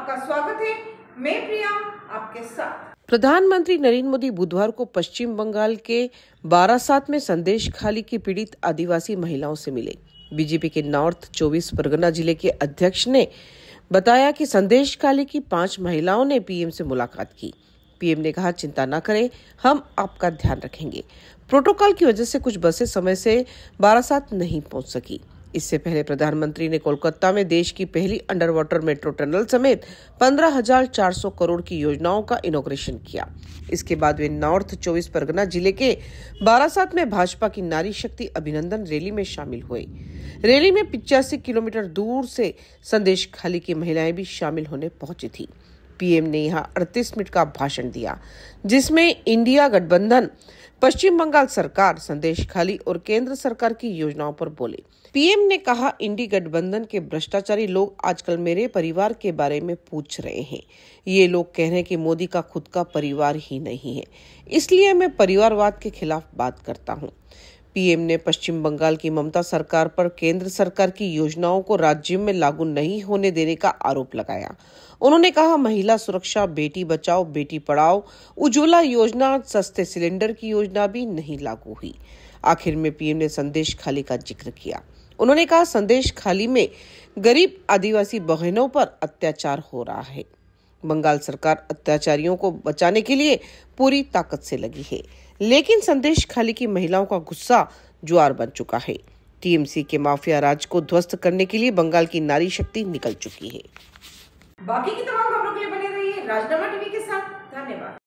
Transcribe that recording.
आपका स्वागत है मैं प्रिया आपके साथ प्रधानमंत्री नरेंद्र मोदी बुधवार को पश्चिम बंगाल के बारासात में संदेश खाली की पीड़ित आदिवासी महिलाओं से मिले बीजेपी के नॉर्थ 24 परगना जिले के अध्यक्ष ने बताया कि संदेश खाली की पांच महिलाओं ने पीएम से मुलाकात की पीएम ने कहा चिंता न करें हम आपका ध्यान रखेंगे प्रोटोकॉल की वजह से कुछ बसें समय से बारासात नहीं पहुंच सकी इससे पहले प्रधानमंत्री ने कोलकाता में देश की पहली अंडर वाटर मेट्रो टनल समेत 15,400 करोड़ की योजनाओं का इनोग्रेशन किया इसके बाद वे नॉर्थ चौबीस परगना जिले के बारासात में भाजपा की नारी शक्ति अभिनंदन रैली में शामिल हुए रैली में पिचासी किलोमीटर दूर से संदेश खाली की महिलाएं भी शामिल होने पहुंची थी पीएम ने यहां 38 मिनट का भाषण दिया जिसमें इंडिया गठबंधन पश्चिम बंगाल सरकार संदेश खाली और केंद्र सरकार की योजनाओं पर बोले पीएम ने कहा इंडी गठबंधन के भ्रष्टाचारी लोग आजकल मेरे परिवार के बारे में पूछ रहे हैं ये लोग कह रहे हैं कि मोदी का खुद का परिवार ही नहीं है इसलिए मैं परिवारवाद के खिलाफ बात करता हूँ पीएम ने पश्चिम बंगाल की ममता सरकार पर केंद्र सरकार की योजनाओं को राज्य में लागू नहीं होने देने का आरोप लगाया उन्होंने कहा महिला सुरक्षा बेटी बचाओ बेटी पढ़ाओ उज्ज्वला योजना सस्ते सिलेंडर की योजना भी नहीं लागू हुई आखिर में पीएम ने संदेश खाली का जिक्र किया उन्होंने कहा संदेश खाली में गरीब आदिवासी बहनों पर अत्याचार हो रहा है बंगाल सरकार अत्याचारियों को बचाने के लिए पूरी ताकत से लगी है लेकिन संदेश खाली की महिलाओं का गुस्सा ज्वार बन चुका है टीएमसी के माफिया राज को ध्वस्त करने के लिए बंगाल की नारी शक्ति निकल चुकी है बाकी की तमाम खबरों के लिए बने रहिए राजनामा टीवी के साथ धन्यवाद